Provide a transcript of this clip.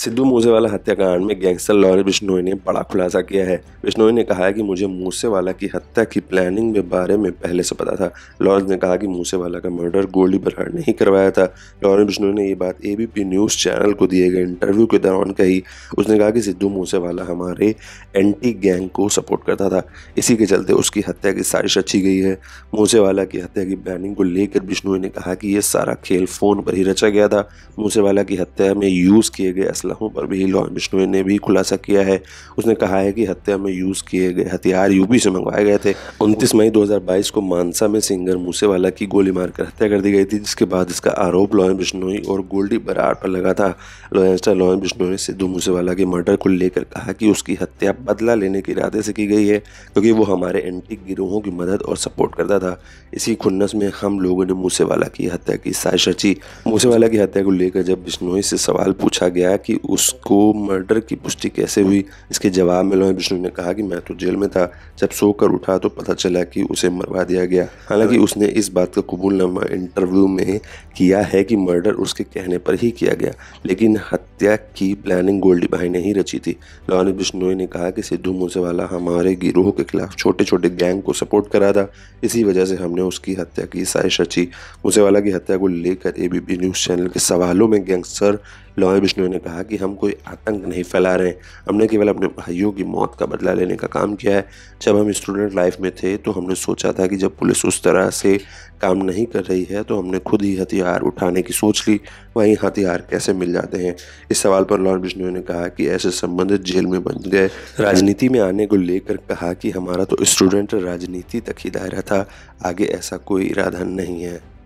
सिद्धू मूसेवाला हत्याकांड में gangster Lawrence Bishnoi ने बड़ा खुलासा किया है बिश्नोई ने कहा है कि मुझे मूसेवाला की हत्या की प्लानिंग के बारे में पहले से पता था लॉरेंस ने कहा कि मूसेवाला का मर्डर गोली बराड ने ही करवाया था लॉरेंस बिश्नोई ने ये बात एबीपी न्यूज़ चैनल को दिए गए इंटरव्यू के दौरान कही उसने कहा कि सिद्धू मूसेवाला हमारे एंटी गैंग को सपोर्ट करता था इसी के चलते उसकी हत्या की साजिश रची गई है मूसेवाला की हत्या की प्लानिंग को लेकर बिश्नोई ने कहा कि यह सारा खेल फ़ोन पर ही रचा गया था मूसेवाला की हत्या में यूज़ किए गए असलहों पर भी लॉन बिश्नोई ने भी खुलासा किया है उसने कहा है कि हत्या में यूज़ किए गए हथियार यूपी से मंगवाए गए थे 29 मई 2022 को मानसा में सिंगर मूसेवाला की गोली मारकर हत्या कर दी गई थी जिसके बाद इसका आरोप लोहन बिश्नोई और गोल्डी बरार पर लगा था लॉयस्टर लोहन बिश्नोई ने सिद्धू मूसेवाला के मर्डर को लेकर कहा कि उसकी हत्या बदला लेने के इरादे से की गई है क्योंकि वो हमारे एंटी गिरोहों की मदद और सपोर्ट करता था इसी खुन्नस में हम लोगों ने मूसेवाला की हत्या की साजिश रची मूसेवाला की हत्या को लेकर जब बिश्नोई से सवाल पूछा गया कि कि उसको मर्डर की पुष्टि कैसे हुई इसके जवाब में लोहित विष्णु ने कहा कि मैं तो जेल में था जब सोकर उठा तो पता चला कि उसे मरवा दिया गया हालांकि उसने इस बात का नामा इंटरव्यू में किया है कि मर्डर उसके कहने पर ही किया गया लेकिन हत्या की प्लानिंग गोल्डी भाई ने ही रची थी लोहन बिश्नोई ने कहा कि सिद्धू मूसेवाला हमारे गिरोह के खिलाफ छोटे छोटे गैंग को सपोर्ट करा था इसी वजह से हमने उसकी हत्या की साजिश रची मूसेवाला की हत्या को लेकर एबीपी न्यूज़ चैनल के सवालों में गैंगस्टर लॉय बिश्नोई ने कहा कि हम कोई आतंक नहीं फैला रहे हमने केवल अपने भाइयों की मौत का बदला लेने का काम किया है जब हम स्टूडेंट लाइफ में थे तो हमने सोचा था कि जब पुलिस उस तरह से काम नहीं कर रही है तो हमने खुद ही हथियार उठाने की सोच ली वहीं हथियार कैसे मिल जाते हैं इस सवाल पर लॉर्ड बिश्नोई ने कहा कि ऐसे संबंधित जेल में बंद गए राजनीति में आने को लेकर कहा कि हमारा तो स्टूडेंट राजनीति तक ही दायरा था आगे ऐसा कोई इरादा नहीं है